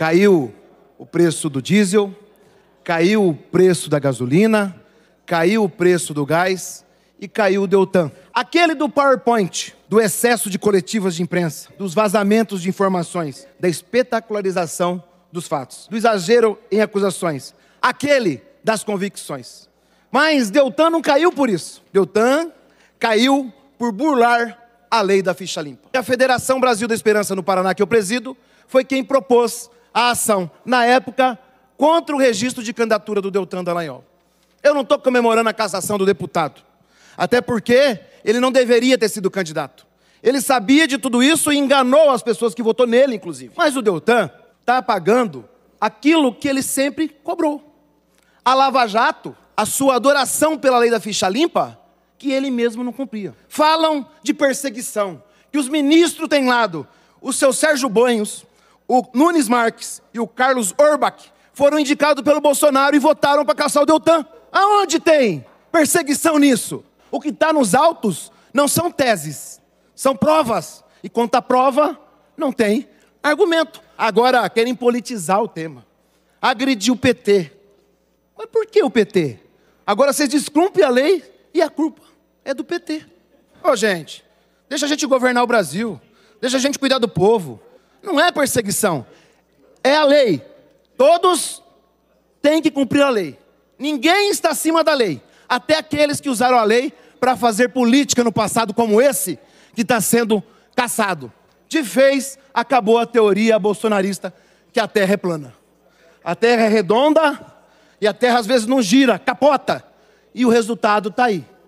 Caiu o preço do diesel, caiu o preço da gasolina, caiu o preço do gás e caiu o Deltan. Aquele do PowerPoint, do excesso de coletivas de imprensa, dos vazamentos de informações, da espetacularização dos fatos, do exagero em acusações. Aquele das convicções. Mas Deltan não caiu por isso. Deltan caiu por burlar a lei da ficha limpa. A Federação Brasil da Esperança no Paraná, que eu presido, foi quem propôs a ação, na época, contra o registro de candidatura do Deltan Dallagnol. Eu não estou comemorando a cassação do deputado, até porque ele não deveria ter sido candidato. Ele sabia de tudo isso e enganou as pessoas que votou nele, inclusive. Mas o Deltan está pagando aquilo que ele sempre cobrou. A Lava Jato, a sua adoração pela lei da ficha limpa, que ele mesmo não cumpria. Falam de perseguição, que os ministros têm lado. O seu Sérgio Banhos, o Nunes Marques e o Carlos Orbach foram indicados pelo Bolsonaro e votaram para caçar o Deltan. Aonde tem perseguição nisso? O que está nos autos não são teses, são provas. E quanto à prova, não tem argumento. Agora querem politizar o tema. Agredir o PT. Mas por que o PT? Agora vocês descumprem a lei e a culpa é do PT. Ô, gente, deixa a gente governar o Brasil. Deixa a gente cuidar do povo. Não é perseguição, é a lei. Todos têm que cumprir a lei. Ninguém está acima da lei. Até aqueles que usaram a lei para fazer política no passado, como esse, que está sendo caçado. De vez, acabou a teoria bolsonarista que a terra é plana. A terra é redonda e a terra às vezes não gira, capota. E o resultado está aí.